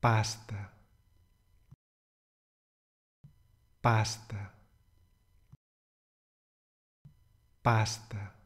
pasta, pasta, pasta.